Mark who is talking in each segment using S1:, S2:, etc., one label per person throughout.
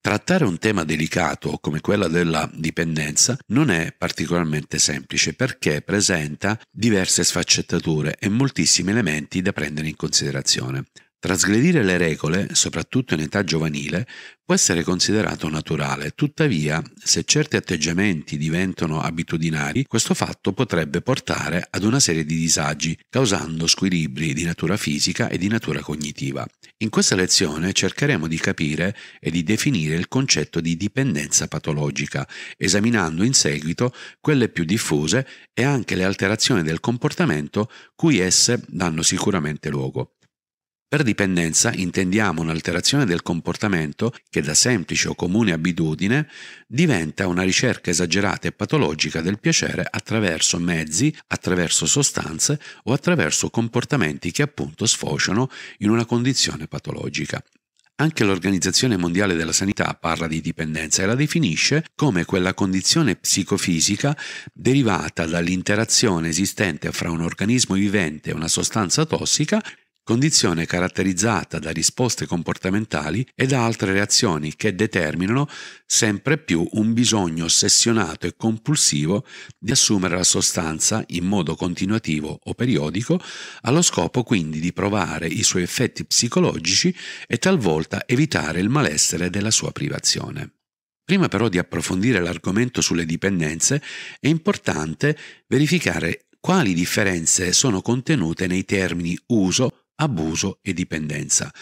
S1: Trattare un tema delicato come quello della dipendenza non è particolarmente semplice perché presenta diverse sfaccettature e moltissimi elementi da prendere in considerazione. Trasgredire le regole, soprattutto in età giovanile, può essere considerato naturale, tuttavia se certi atteggiamenti diventano abitudinari, questo fatto potrebbe portare ad una serie di disagi, causando squilibri di natura fisica e di natura cognitiva. In questa lezione cercheremo di capire e di definire il concetto di dipendenza patologica, esaminando in seguito quelle più diffuse e anche le alterazioni del comportamento cui esse danno sicuramente luogo. Per dipendenza intendiamo un'alterazione del comportamento che da semplice o comune abitudine diventa una ricerca esagerata e patologica del piacere attraverso mezzi, attraverso sostanze o attraverso comportamenti che appunto sfociano in una condizione patologica. Anche l'Organizzazione Mondiale della Sanità parla di dipendenza e la definisce come quella condizione psicofisica derivata dall'interazione esistente fra un organismo vivente e una sostanza tossica condizione caratterizzata da risposte comportamentali e da altre reazioni che determinano sempre più un bisogno ossessionato e compulsivo di assumere la sostanza in modo continuativo o periodico, allo scopo quindi di provare i suoi effetti psicologici e talvolta evitare il malessere della sua privazione. Prima però di approfondire l'argomento sulle dipendenze, è importante verificare quali differenze sono contenute nei termini uso, abuso e dipendenza.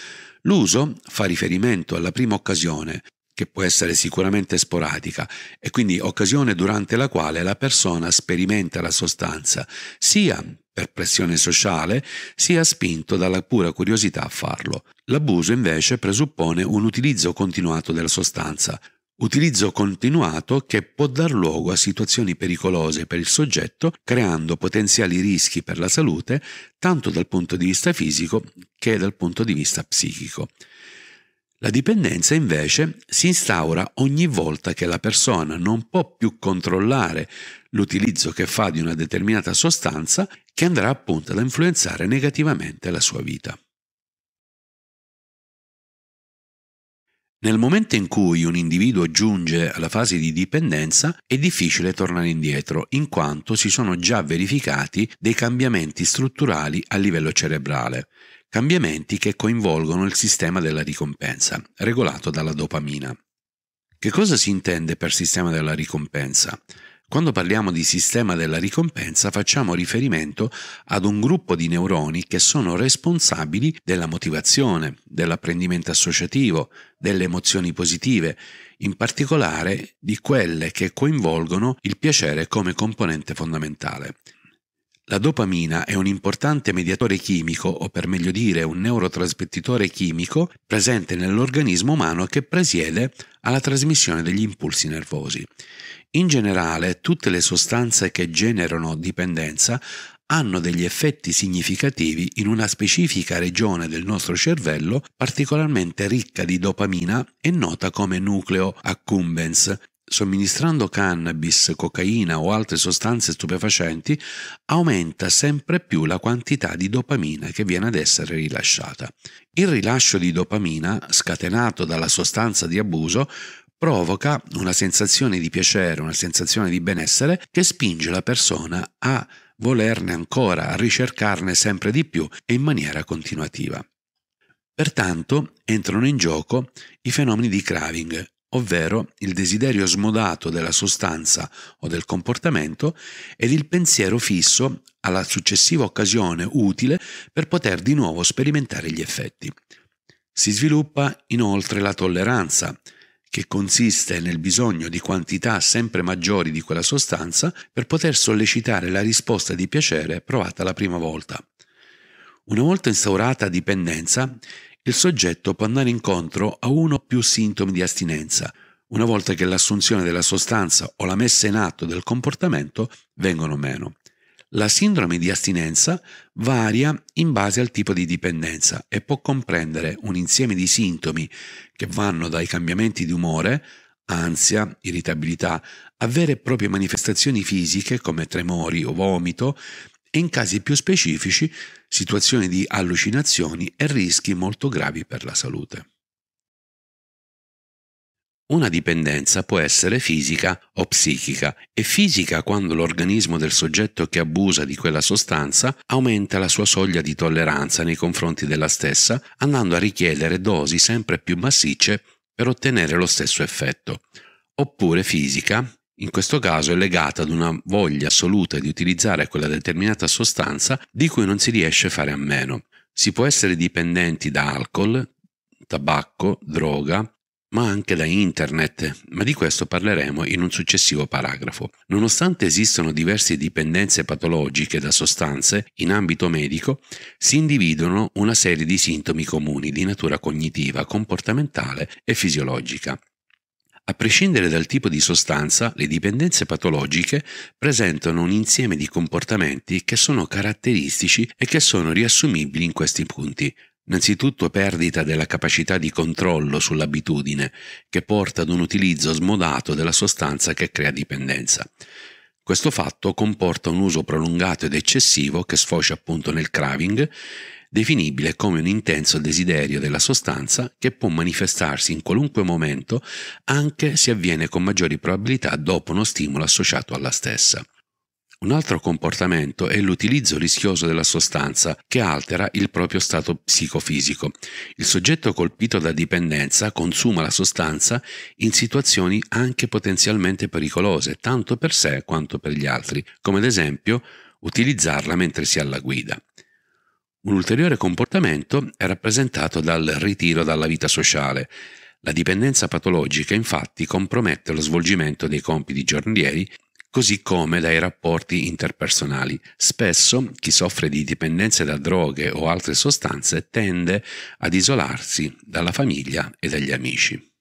S1: L'uso fa riferimento alla prima occasione, che può essere sicuramente sporadica, e quindi occasione durante la quale la persona sperimenta la sostanza, sia per pressione sociale, sia spinto dalla pura curiosità a farlo. L'abuso invece presuppone un utilizzo continuato della sostanza, utilizzo continuato che può dar luogo a situazioni pericolose per il soggetto, creando potenziali rischi per la salute, tanto dal punto di vista fisico che dal punto di vista psichico. La dipendenza invece si instaura ogni volta che la persona non può più controllare l'utilizzo che fa di una determinata sostanza che andrà appunto ad influenzare negativamente la sua vita. Nel momento in cui un individuo giunge alla fase di dipendenza è difficile tornare indietro, in quanto si sono già verificati dei cambiamenti strutturali a livello cerebrale, cambiamenti che coinvolgono il sistema della ricompensa, regolato dalla dopamina. Che cosa si intende per sistema della ricompensa? Quando parliamo di sistema della ricompensa facciamo riferimento ad un gruppo di neuroni che sono responsabili della motivazione, dell'apprendimento associativo, delle emozioni positive, in particolare di quelle che coinvolgono il piacere come componente fondamentale. La dopamina è un importante mediatore chimico, o per meglio dire un neurotrasmettitore chimico, presente nell'organismo umano che presiede alla trasmissione degli impulsi nervosi. In generale, tutte le sostanze che generano dipendenza hanno degli effetti significativi in una specifica regione del nostro cervello particolarmente ricca di dopamina e nota come nucleo accumbens. Somministrando cannabis, cocaina o altre sostanze stupefacenti, aumenta sempre più la quantità di dopamina che viene ad essere rilasciata. Il rilascio di dopamina, scatenato dalla sostanza di abuso, provoca una sensazione di piacere, una sensazione di benessere che spinge la persona a volerne ancora, a ricercarne sempre di più e in maniera continuativa. Pertanto entrano in gioco i fenomeni di craving, ovvero il desiderio smodato della sostanza o del comportamento ed il pensiero fisso alla successiva occasione utile per poter di nuovo sperimentare gli effetti. Si sviluppa inoltre la tolleranza, che consiste nel bisogno di quantità sempre maggiori di quella sostanza per poter sollecitare la risposta di piacere provata la prima volta. Una volta instaurata dipendenza, il soggetto può andare incontro a uno o più sintomi di astinenza, una volta che l'assunzione della sostanza o la messa in atto del comportamento vengono meno. La sindrome di astinenza varia in base al tipo di dipendenza e può comprendere un insieme di sintomi che vanno dai cambiamenti di umore, ansia, irritabilità, a vere e proprie manifestazioni fisiche come tremori o vomito e in casi più specifici situazioni di allucinazioni e rischi molto gravi per la salute. Una dipendenza può essere fisica o psichica e fisica quando l'organismo del soggetto che abusa di quella sostanza aumenta la sua soglia di tolleranza nei confronti della stessa, andando a richiedere dosi sempre più massicce per ottenere lo stesso effetto. Oppure fisica, in questo caso è legata ad una voglia assoluta di utilizzare quella determinata sostanza di cui non si riesce a fare a meno. Si può essere dipendenti da alcol, tabacco, droga, ma anche da internet, ma di questo parleremo in un successivo paragrafo. Nonostante esistano diverse dipendenze patologiche da sostanze, in ambito medico si individuano una serie di sintomi comuni di natura cognitiva, comportamentale e fisiologica. A prescindere dal tipo di sostanza, le dipendenze patologiche presentano un insieme di comportamenti che sono caratteristici e che sono riassumibili in questi punti. Innanzitutto perdita della capacità di controllo sull'abitudine, che porta ad un utilizzo smodato della sostanza che crea dipendenza. Questo fatto comporta un uso prolungato ed eccessivo, che sfocia appunto nel craving, definibile come un intenso desiderio della sostanza che può manifestarsi in qualunque momento, anche se avviene con maggiori probabilità dopo uno stimolo associato alla stessa. Un altro comportamento è l'utilizzo rischioso della sostanza che altera il proprio stato psicofisico. Il soggetto colpito da dipendenza consuma la sostanza in situazioni anche potenzialmente pericolose, tanto per sé quanto per gli altri, come ad esempio utilizzarla mentre si è alla guida. Un ulteriore comportamento è rappresentato dal ritiro dalla vita sociale. La dipendenza patologica infatti compromette lo svolgimento dei compiti giornalieri così come dai rapporti interpersonali. Spesso chi soffre di dipendenze da droghe o altre sostanze tende ad isolarsi dalla famiglia e dagli amici.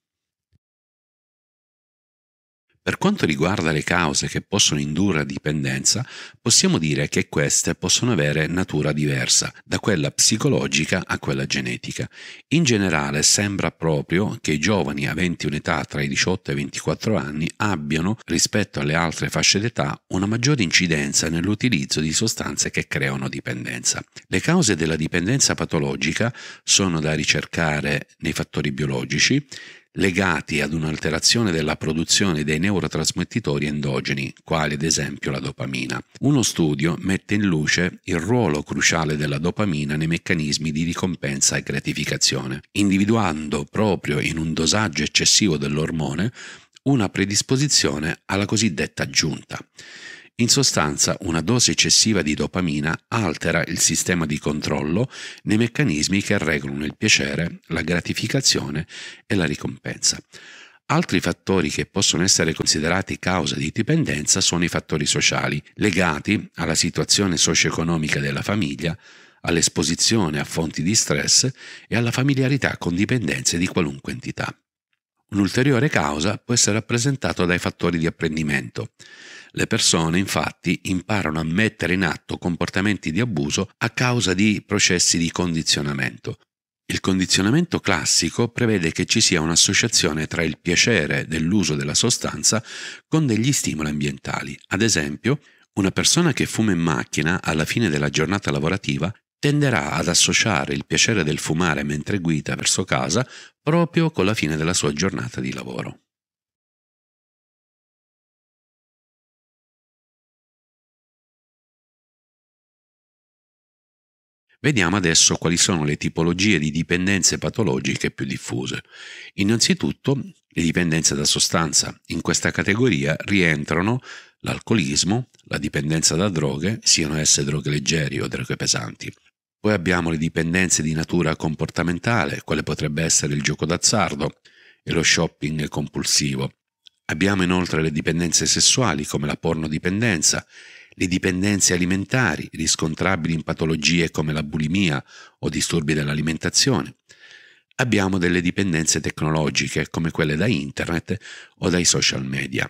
S1: Per quanto riguarda le cause che possono indurre a dipendenza, possiamo dire che queste possono avere natura diversa, da quella psicologica a quella genetica. In generale sembra proprio che i giovani aventi un'età tra i 18 e i 24 anni abbiano, rispetto alle altre fasce d'età, una maggiore incidenza nell'utilizzo di sostanze che creano dipendenza. Le cause della dipendenza patologica sono da ricercare nei fattori biologici, legati ad un'alterazione della produzione dei neurotrasmettitori endogeni, quali ad esempio la dopamina. Uno studio mette in luce il ruolo cruciale della dopamina nei meccanismi di ricompensa e gratificazione, individuando proprio in un dosaggio eccessivo dell'ormone una predisposizione alla cosiddetta giunta. In sostanza, una dose eccessiva di dopamina altera il sistema di controllo nei meccanismi che regolano il piacere, la gratificazione e la ricompensa. Altri fattori che possono essere considerati causa di dipendenza sono i fattori sociali, legati alla situazione socio-economica della famiglia, all'esposizione a fonti di stress e alla familiarità con dipendenze di qualunque entità. Un'ulteriore causa può essere rappresentata dai fattori di apprendimento. Le persone infatti imparano a mettere in atto comportamenti di abuso a causa di processi di condizionamento. Il condizionamento classico prevede che ci sia un'associazione tra il piacere dell'uso della sostanza con degli stimoli ambientali. Ad esempio, una persona che fuma in macchina alla fine della giornata lavorativa tenderà ad associare il piacere del fumare mentre guida verso casa proprio con la fine della sua giornata di lavoro. Vediamo adesso quali sono le tipologie di dipendenze patologiche più diffuse. Innanzitutto le dipendenze da sostanza. In questa categoria rientrano l'alcolismo, la dipendenza da droghe, siano esse droghe leggeri o droghe pesanti, poi abbiamo le dipendenze di natura comportamentale, quale potrebbe essere il gioco d'azzardo e lo shopping compulsivo. Abbiamo inoltre le dipendenze sessuali, come la pornodipendenza, le dipendenze alimentari, riscontrabili in patologie come la bulimia o disturbi dell'alimentazione. Abbiamo delle dipendenze tecnologiche, come quelle da internet o dai social media.